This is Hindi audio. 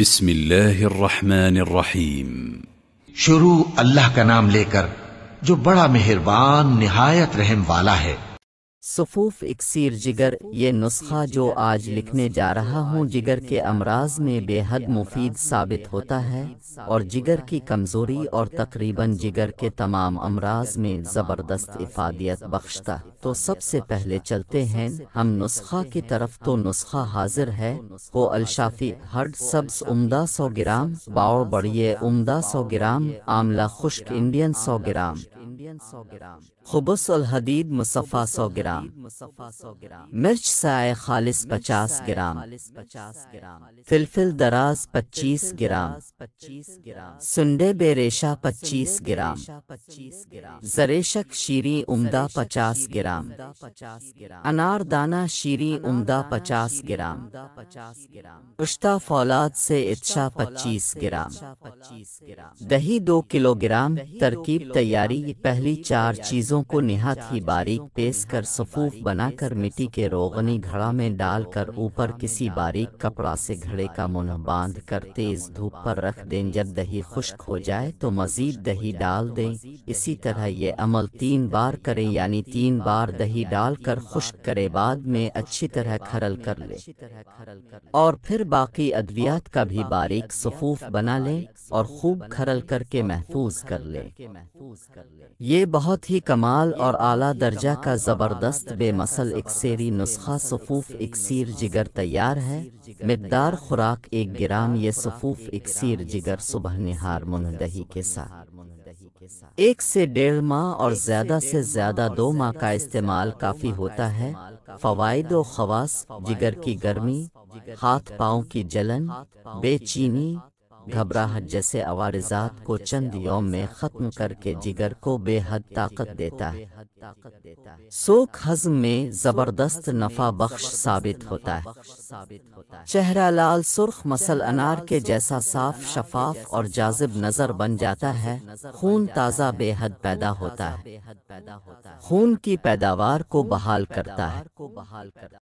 बिस्मिल्लाहिर्रहमानिर्रहीम शुरू अल्लाह का नाम लेकर जो बड़ा मेहरबान निहायत रहम वाला है सफ़ूफ इक्सीर जिगर ये नुस्खा जो आज लिखने जा रहा हूँ जिगर के अमराज में बेहद मुफीद साबित होता है और जिगर की कमज़ोरी और तकरीबन जिगर के तमाम अमराज में ज़बरदस्त इफादियत बख्शता तो सबसे पहले चलते हैं हम नुस्खा की तरफ तो नुस्खा हाजिर है वो अलशाफ़ी हर्ड सब्स उमदा सौ ग्राम बाओ बड़िए उमदा सौ ग्राम आमला खुश्क इंडियन सौ ग्राम अरेबियन सौ ग्राम खुबस अल हदीद मुसफ़ा सौ ग्राम मुसफ़ा सौ ग्राम मिर्च साय खालिस पचास ग्राम पचास ग्राम फिलफिल दराज पच्चीस ग्राम पच्चीस ग्राम सुंडे रेशा पच्चीस ग्राम पच्चीस ग्राम जरेशक शीरी उमदा पचास ग्राम पचास ग्राम अनार दाना शीरी उमदा पचास ग्राम पचास ग्राम पुश्ता फौलाद से इच्छा पच्चीस ग्राम पच्चीस ग्राम दही दो किलोग्राम तरकीब तैयारी पहली चार चीज़ों को निहात ही बारीक पेस कर सफूफ बनाकर मिट्टी के रोगनी घड़ा में डालकर ऊपर किसी बारीक कपड़ा से घड़े का मुंह बांध कर तेज धूप पर रख दें जब दही खुश्क हो जाए तो मजीद दही डाल दें इसी तरह ये अमल तीन बार करें यानी तीन बार दही डालकर खुश्क करे बाद में अच्छी तरह खरल कर ले और फिर बाकी अद्वियात का भी बारीक सफूफ बना लें और खूब खरल करके महफूज कर लें ये बहुत ही कमाल और आला दर्जा का ज़बरदस्त बेमसल इकसेरी नुस्खा सफूफ इकसीर जिगर तैयार है मकदार खुराक एक ग्राम ये सफूफ इकसीर जिगर सुबह निहार मुनदही के साथ एक से डेढ़ माह और ज़्यादा से ज़्यादा दो माह का इस्तेमाल काफ़ी होता है फ़वाद खवास जिगर की गर्मी हाथ पाँव की जलन बेचीनी घबराहट जैसे अवारजात को चंद योम में खत्म करके जिगर को बेहद ताकत देता है सोख हजम में जबरदस्त नफा बख्श साबित होता है चेहरा लाल सुर्ख मसल अनार के जैसा साफ शफाफ और जाजिब नजर बन जाता है खून ताज़ा बेहद पैदा होता है खून की पैदावार को बहाल करता है